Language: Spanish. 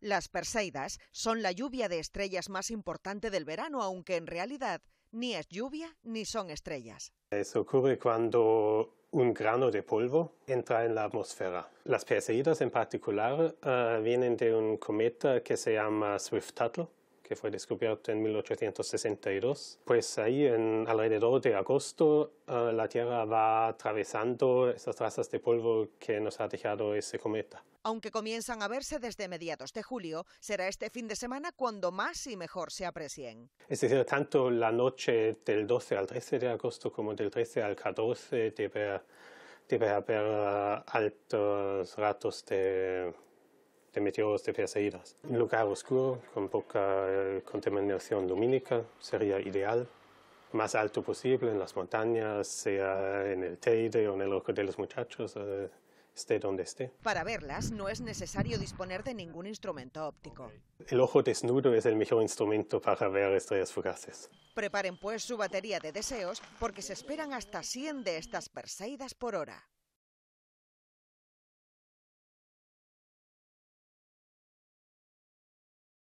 Las Perseidas son la lluvia de estrellas más importante del verano, aunque en realidad ni es lluvia ni son estrellas. Eso ocurre cuando un grano de polvo entra en la atmósfera. Las Perseidas en particular eh, vienen de un cometa que se llama Swift-Tuttle que fue descubierto en 1862, pues ahí en alrededor de agosto eh, la Tierra va atravesando esas trazas de polvo que nos ha dejado ese cometa. Aunque comienzan a verse desde mediados de julio, será este fin de semana cuando más y mejor se aprecien. Es decir, tanto la noche del 12 al 13 de agosto como del 13 al 14 debe, debe haber eh, altos ratos de meteoros meteoros, de Perseidas. Un lugar oscuro, con poca eh, contaminación lumínica, sería ideal. Más alto posible, en las montañas, sea en el Teide o en el Ojo de los Muchachos, eh, esté donde esté. Para verlas no es necesario disponer de ningún instrumento óptico. El ojo desnudo es el mejor instrumento para ver estrellas fugaces. Preparen pues su batería de deseos porque se esperan hasta 100 de estas Perseidas por hora.